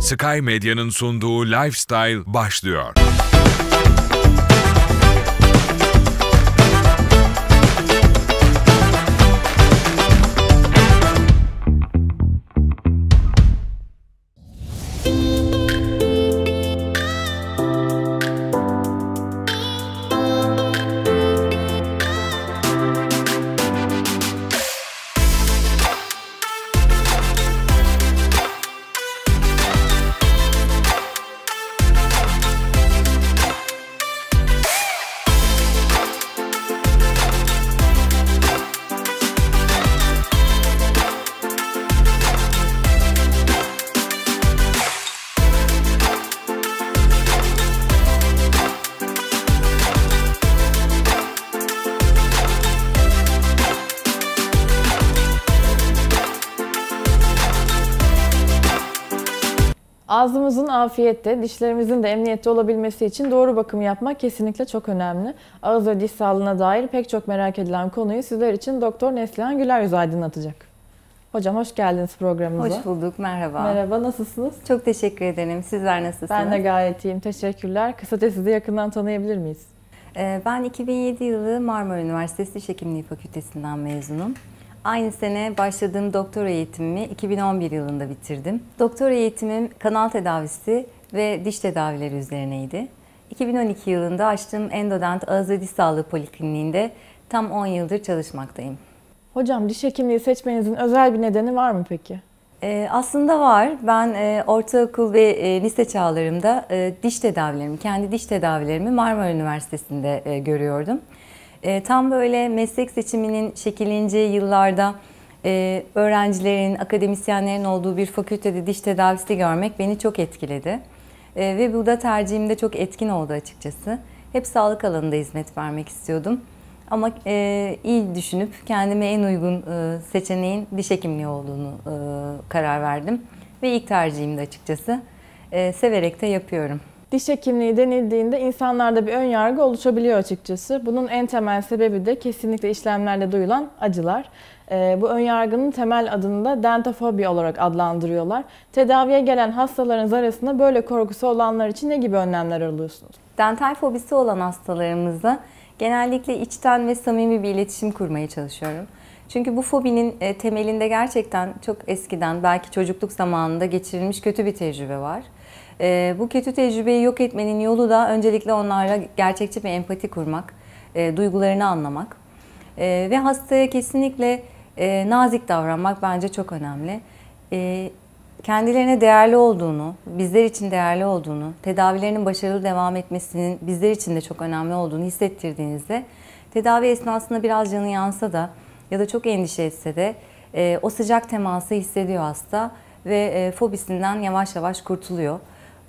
Sky Medya'nın sunduğu Lifestyle başlıyor. Ağzımızın afiyette, dişlerimizin de emniyette olabilmesi için doğru bakım yapmak kesinlikle çok önemli. Ağız ve diş sağlığına dair pek çok merak edilen konuyu sizler için Doktor Neslihan Güler Yüz aydınlatacak. Hocam hoş geldiniz programımıza. Hoş bulduk, merhaba. Merhaba, nasılsınız? Çok teşekkür ederim. Sizler nasılsınız? Ben de gayet iyiyim, teşekkürler. Kısaca sizi yakından tanıyabilir miyiz? Ee, ben 2007 yılı Marmara Üniversitesi Diş Hekimliği Fakültesinden mezunum. Aynı sene başladığım doktor eğitimimi 2011 yılında bitirdim. Doktor eğitimim kanal tedavisi ve diş tedavileri üzerineydi. 2012 yılında açtığım Endodent Ağız ve Diş Sağlığı Polikliniğinde tam 10 yıldır çalışmaktayım. Hocam diş hekimliği seçmenizin özel bir nedeni var mı peki? Ee, aslında var. Ben e, ortaokul ve e, lise çağlarımda e, diş tedavilerimi, kendi diş tedavilerimi Marmara Üniversitesi'nde e, görüyordum. E, tam böyle meslek seçiminin şekilleneceği yıllarda e, öğrencilerin, akademisyenlerin olduğu bir fakültede diş tedavisi görmek beni çok etkiledi. E, ve bu da tercihimde çok etkin oldu açıkçası. Hep sağlık alanında hizmet vermek istiyordum. Ama e, iyi düşünüp kendime en uygun e, seçeneğin diş hekimliği olduğunu e, karar verdim. Ve ilk tercihimde açıkçası. E, severek de yapıyorum diş hekimliği denildiğinde insanlarda bir ön yargı oluşabiliyor açıkçası. Bunun en temel sebebi de kesinlikle işlemlerde duyulan acılar. Ee, bu ön yargının temel adını da dentofobi olarak adlandırıyorlar. Tedaviye gelen hastalarınız arasında böyle korkusu olanlar için ne gibi önlemler alıyorsunuz? Dental fobisi olan hastalarımızda genellikle içten ve samimi bir iletişim kurmaya çalışıyorum. Çünkü bu fobinin e, temelinde gerçekten çok eskiden belki çocukluk zamanında geçirilmiş kötü bir tecrübe var. E, bu kötü tecrübeyi yok etmenin yolu da öncelikle onlarla gerçekçi bir empati kurmak, e, duygularını anlamak e, ve hastaya kesinlikle e, nazik davranmak bence çok önemli. E, kendilerine değerli olduğunu, bizler için değerli olduğunu, tedavilerinin başarılı devam etmesinin bizler için de çok önemli olduğunu hissettirdiğinizde tedavi esnasında biraz canı yansa da ya da çok endişe etse de e, o sıcak teması hissediyor hasta ve e, fobisinden yavaş yavaş kurtuluyor.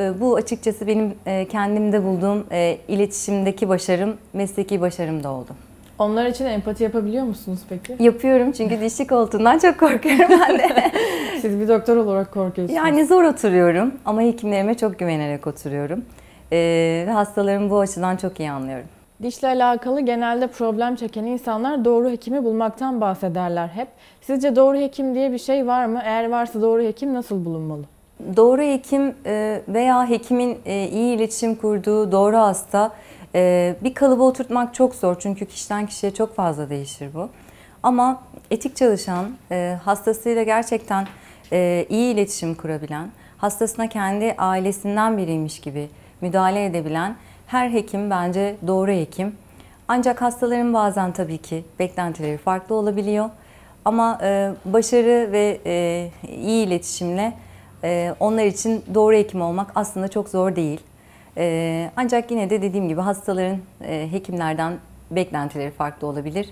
E, bu açıkçası benim e, kendimde bulduğum e, iletişimdeki başarım, mesleki başarım da oldu. Onlar için empati yapabiliyor musunuz peki? Yapıyorum çünkü dişli koltuğundan çok korkuyorum ben de. Siz bir doktor olarak korkuyorsunuz. Yani zor oturuyorum ama hekimlerime çok güvenerek oturuyorum. Ve hastalarımı bu açıdan çok iyi anlıyorum. Dişle alakalı genelde problem çeken insanlar doğru hekimi bulmaktan bahsederler hep. Sizce doğru hekim diye bir şey var mı? Eğer varsa doğru hekim nasıl bulunmalı? doğru hekim e, veya hekimin e, iyi iletişim kurduğu doğru hasta e, bir kalıba oturtmak çok zor. Çünkü kişiden kişiye çok fazla değişir bu. Ama etik çalışan, hastasıyla gerçekten iyi iletişim kurabilen, hastasına kendi ailesinden biriymiş gibi müdahale edebilen her hekim bence doğru hekim. Ancak hastaların bazen tabii ki beklentileri farklı olabiliyor. Ama başarı ve iyi iletişimle ee, onlar için doğru hekim olmak aslında çok zor değil. Ee, ancak yine de dediğim gibi hastaların e, hekimlerden beklentileri farklı olabilir.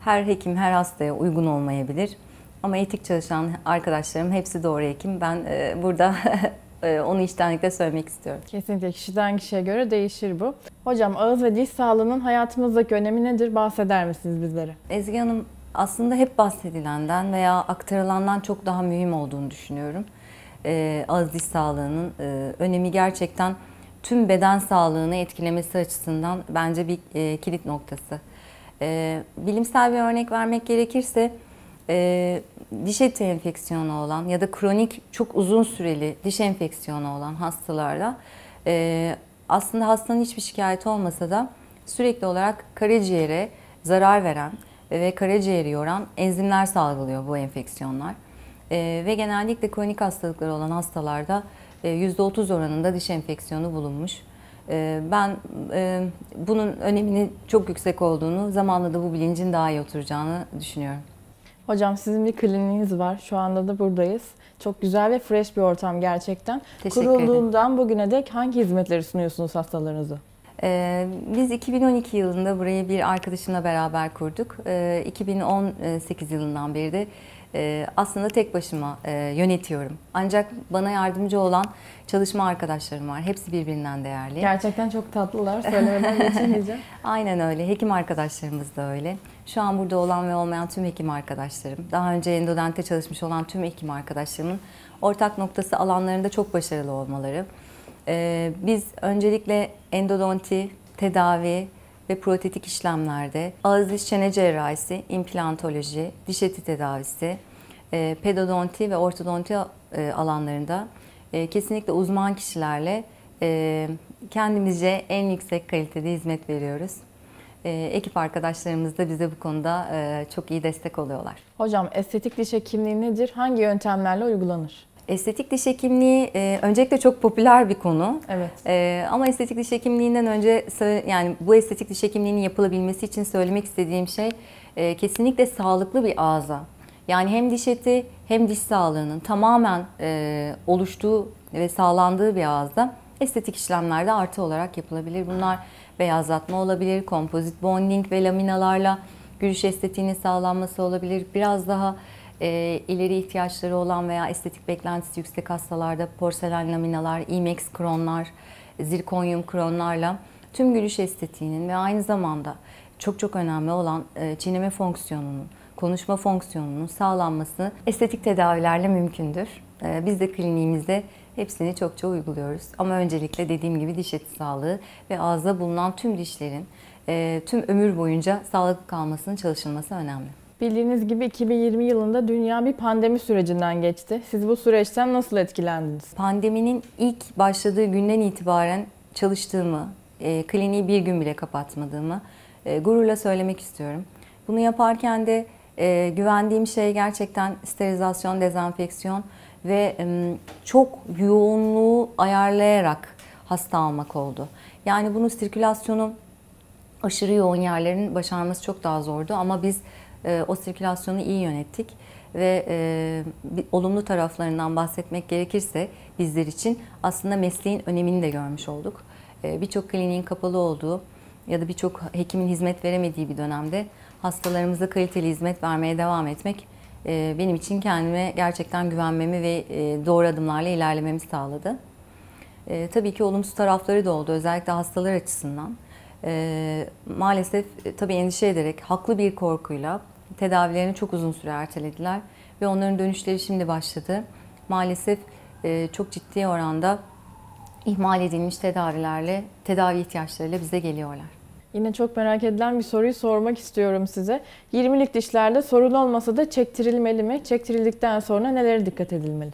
Her hekim her hastaya uygun olmayabilir. Ama etik çalışan arkadaşlarım hepsi doğru hekim. Ben e, burada e, onu iştenlikle söylemek istiyorum. Kesinlikle kişiden kişiye göre değişir bu. Hocam ağız ve diş sağlığının hayatımızdaki önemi nedir? Bahseder misiniz bizlere? Ezgi Hanım aslında hep bahsedilenden veya aktarılandan çok daha mühim olduğunu düşünüyorum e, ağız diş sağlığının e, önemi gerçekten tüm beden sağlığını etkilemesi açısından bence bir e, kilit noktası. E, bilimsel bir örnek vermek gerekirse e, diş eti enfeksiyonu olan ya da kronik çok uzun süreli diş enfeksiyonu olan hastalarda e, aslında hastanın hiçbir şikayeti olmasa da sürekli olarak karaciğere zarar veren ve karaciğeri yoran enzimler salgılıyor bu enfeksiyonlar. Ee, ve genellikle kronik hastalıkları olan hastalarda e, %30 oranında diş enfeksiyonu bulunmuş. Ee, ben e, bunun önemini çok yüksek olduğunu, zamanla da bu bilincin daha iyi oturacağını düşünüyorum. Hocam sizin bir kliniğiniz var. Şu anda da buradayız. Çok güzel ve fresh bir ortam gerçekten. Teşekkür Kurulduğundan ederim. bugüne dek hangi hizmetleri sunuyorsunuz hastalarınızı? Ee, biz 2012 yılında burayı bir arkadaşımla beraber kurduk. 2018 ee, yılından beri de aslında tek başıma e, yönetiyorum. Ancak bana yardımcı olan çalışma arkadaşlarım var. Hepsi birbirinden değerli. Gerçekten çok tatlılar. Söylemeden geçemeyeceğim. Aynen öyle. Hekim arkadaşlarımız da öyle. Şu an burada olan ve olmayan tüm hekim arkadaşlarım, daha önce endodente çalışmış olan tüm hekim arkadaşlarımın ortak noktası alanlarında çok başarılı olmaları ee, biz öncelikle endodonti, tedavi ve protetik işlemlerde ağız diş çene cerrahisi, implantoloji, diş eti tedavisi, e, pedodonti ve ortodonti e, alanlarında e, kesinlikle uzman kişilerle e, kendimizce en yüksek kalitede hizmet veriyoruz. E, ekip arkadaşlarımız da bize bu konuda e, çok iyi destek oluyorlar. Hocam estetik diş hekimliği nedir? Hangi yöntemlerle uygulanır? Estetik diş hekimliği e, öncelikle çok popüler bir konu. Evet. E, ama estetik diş hekimliğinden önce yani bu estetik diş hekimliğinin yapılabilmesi için söylemek istediğim şey e, kesinlikle sağlıklı bir ağza. Yani hem diş eti hem diş sağlığının tamamen e, oluştuğu ve sağlandığı bir ağızda estetik işlemlerde artı olarak yapılabilir. Bunlar beyazlatma olabilir, kompozit bonding ve laminalarla gülüş estetiğinin sağlanması olabilir. Biraz daha e, ileri ihtiyaçları olan veya estetik beklentisi yüksek hastalarda porselen laminalar, IMEX kronlar, zirkonyum kronlarla tüm gülüş estetiğinin ve aynı zamanda çok çok önemli olan e, çiğneme fonksiyonunun, konuşma fonksiyonunun sağlanması estetik tedavilerle mümkündür. E, biz de kliniğimizde hepsini çokça uyguluyoruz. Ama öncelikle dediğim gibi diş eti sağlığı ve ağızda bulunan tüm dişlerin e, tüm ömür boyunca sağlıklı kalmasının çalışılması önemli. Bildiğiniz gibi 2020 yılında dünya bir pandemi sürecinden geçti. Siz bu süreçten nasıl etkilendiniz? Pandeminin ilk başladığı günden itibaren çalıştığımı, e, kliniği bir gün bile kapatmadığımı e, gururla söylemek istiyorum. Bunu yaparken de e, güvendiğim şey gerçekten sterilizasyon, dezenfeksiyon ve e, çok yoğunluğu ayarlayarak hasta almak oldu. Yani bunu sirkülasyonu aşırı yoğun yerlerin başarması çok daha zordu ama biz ee, o sirkülasyonu iyi yönettik ve e, bir, olumlu taraflarından bahsetmek gerekirse bizler için aslında mesleğin önemini de görmüş olduk. E, birçok kliniğin kapalı olduğu ya da birçok hekimin hizmet veremediği bir dönemde hastalarımıza kaliteli hizmet vermeye devam etmek e, benim için kendime gerçekten güvenmemi ve e, doğru adımlarla ilerlememi sağladı. E, tabii ki olumsuz tarafları da oldu özellikle hastalar açısından. E, maalesef e, tabii endişe ederek haklı bir korkuyla tedavilerini çok uzun süre ertelediler ve onların dönüşleri şimdi başladı. Maalesef e, çok ciddi oranda ihmal edilmiş tedavilerle, tedavi ihtiyaçlarıyla bize geliyorlar. Yine çok merak edilen bir soruyu sormak istiyorum size. 20'lik dişlerde sorun olmasa da çektirilmeli mi? Çektirildikten sonra nelere dikkat edilmeli?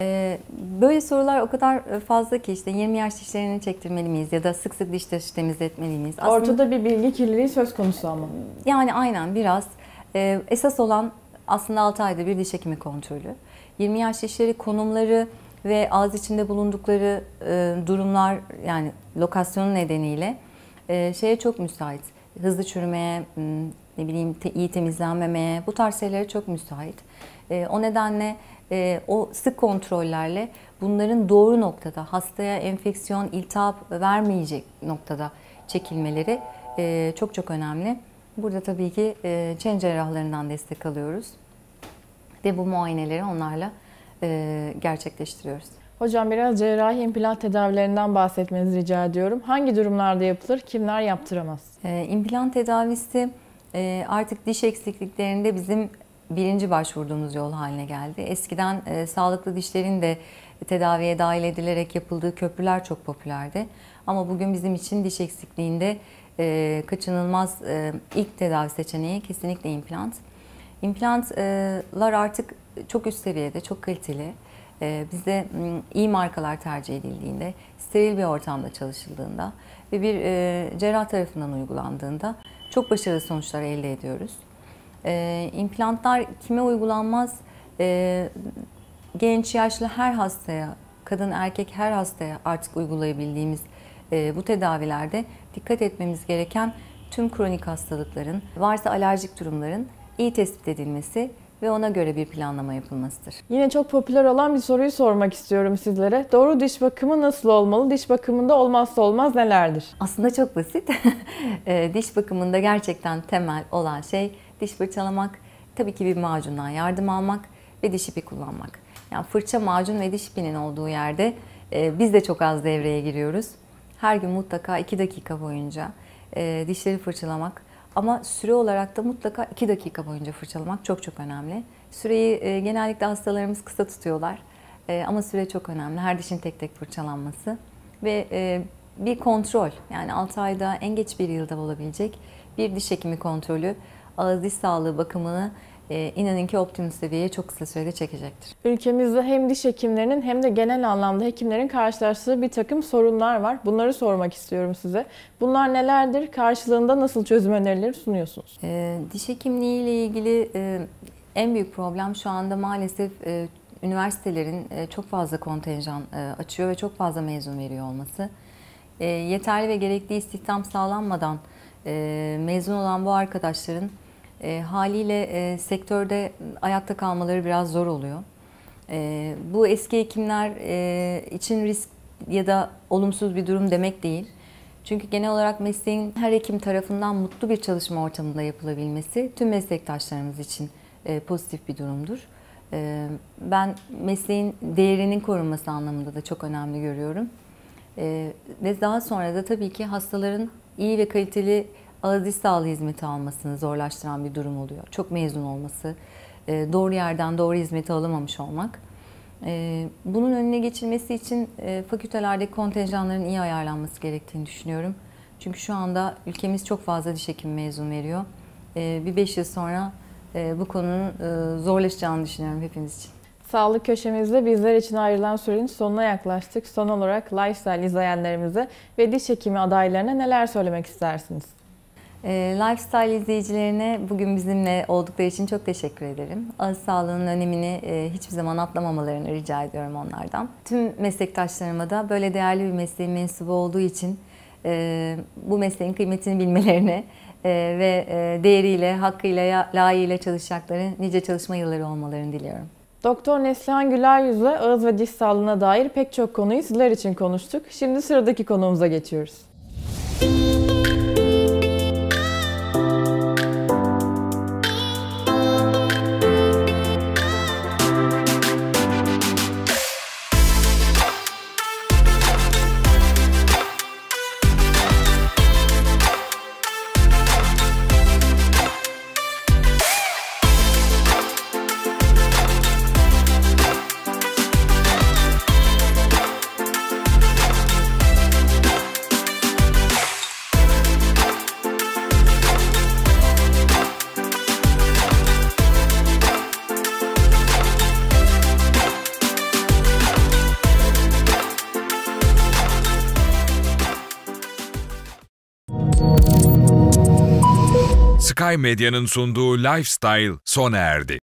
E, böyle sorular o kadar fazla ki işte 20 yaş dişlerini çektirmeli miyiz ya da sık sık diş taşı temizletmeli miyiz? Aslında, Ortada bir bilgi kirliliği söz konusu ama. Yani aynen biraz. E, esas olan aslında 6 ayda bir diş hekimi kontrolü. 20 yaş dişleri konumları ve ağız içinde bulundukları e, durumlar yani lokasyonu nedeniyle e, şeye çok müsait. Hızlı çürümeye, ne bileyim te, iyi temizlenmemeye bu tarz şeylere çok müsait. E, o nedenle e, o sık kontrollerle bunların doğru noktada hastaya enfeksiyon, iltihap vermeyecek noktada çekilmeleri e, çok çok önemli. Burada tabii ki e, çen cerrahlarından destek alıyoruz ve bu muayeneleri onlarla e, gerçekleştiriyoruz. Hocam biraz cerrahi implant tedavilerinden bahsetmenizi rica ediyorum. Hangi durumlarda yapılır, kimler yaptıramaz? E, implant tedavisi e, artık diş eksikliklerinde bizim birinci başvurduğumuz yol haline geldi. Eskiden e, sağlıklı dişlerin de tedaviye dahil edilerek yapıldığı köprüler çok popülerdi. Ama bugün bizim için diş eksikliğinde e, kaçınılmaz e, ilk tedavi seçeneği kesinlikle implant. İmplantlar artık çok üst seviyede, çok kaliteli. Ee, bizde hmm, iyi markalar tercih edildiğinde, steril bir ortamda çalışıldığında ve bir e, cerrah tarafından uygulandığında çok başarılı sonuçlar elde ediyoruz. Ee, implantlar kime uygulanmaz? Genç, yaşlı her hastaya, kadın, erkek her hastaya artık uygulayabildiğimiz e, bu tedavilerde dikkat etmemiz gereken tüm kronik hastalıkların, varsa alerjik durumların iyi tespit edilmesi ve ona göre bir planlama yapılmasıdır. Yine çok popüler olan bir soruyu sormak istiyorum sizlere. Doğru diş bakımı nasıl olmalı? Diş bakımında olmazsa olmaz nelerdir? Aslında çok basit. Ee, diş bakımında gerçekten temel olan şey diş fırçalamak, tabii ki bir macundan yardım almak ve diş ipi kullanmak. Yani fırça, macun ve diş ipinin olduğu yerde e, biz de çok az devreye giriyoruz. Her gün mutlaka 2 dakika boyunca e, dişleri fırçalamak ama süre olarak da mutlaka 2 dakika boyunca fırçalamak çok çok önemli. Süreyi e, genellikle hastalarımız kısa tutuyorlar e, ama süre çok önemli. Her dişin tek tek fırçalanması ve e, bir kontrol yani 6 ayda en geç bir yılda olabilecek bir diş hekimi kontrolü ağız diş sağlığı bakımını e, inanın ki optimum seviyeye çok kısa sürede çekecektir. Ülkemizde hem diş hekimlerinin hem de genel anlamda hekimlerin karşılaştığı bir takım sorunlar var. Bunları sormak istiyorum size. Bunlar nelerdir? Karşılığında nasıl çözüm önerileri sunuyorsunuz? E, diş hekimliği ile ilgili e, en büyük problem şu anda maalesef e, üniversitelerin e, çok fazla kontenjan e, açıyor ve çok fazla mezun veriyor olması. E, yeterli ve gerekli istihdam sağlanmadan e, mezun olan bu arkadaşların e, haliyle e, sektörde ayakta kalmaları biraz zor oluyor. E, bu eski hekimler e, için risk ya da olumsuz bir durum demek değil. Çünkü genel olarak mesleğin her hekim tarafından mutlu bir çalışma ortamında yapılabilmesi tüm meslektaşlarımız için e, pozitif bir durumdur. E, ben mesleğin değerinin korunması anlamında da çok önemli görüyorum. E, ve daha sonra da tabii ki hastaların iyi ve kaliteli ağız diş sağlığı hizmeti almasını zorlaştıran bir durum oluyor. Çok mezun olması, e, doğru yerden doğru hizmeti alamamış olmak. E, bunun önüne geçilmesi için e, fakültelerde kontenjanların iyi ayarlanması gerektiğini düşünüyorum. Çünkü şu anda ülkemiz çok fazla diş hekimi mezun veriyor. Bir beş yıl sonra bu konunun zorlaşacağını düşünüyorum hepimiz için. Sağlık köşemizde bizler için ayrılan sürenin sonuna yaklaştık. Son olarak lifestyle izleyenlerimize ve diş hekimi adaylarına neler söylemek istersiniz? E, lifestyle izleyicilerine bugün bizimle oldukları için çok teşekkür ederim. Ağız sağlığının önemini e, hiçbir zaman atlamamalarını rica ediyorum onlardan. Tüm meslektaşlarıma da böyle değerli bir mesleğin mensubu olduğu için e, bu mesleğin kıymetini bilmelerini e, ve e, değeriyle, hakkıyla, layığıyla çalışacakları nice çalışma yılları olmalarını diliyorum. Doktor Neslihan Güler Yüz'le ağız ve diş sağlığına dair pek çok konuyu sizler için konuştuk. Şimdi sıradaki konumuza geçiyoruz. Müzik Sky Medya'nın sunduğu Lifestyle sona erdi.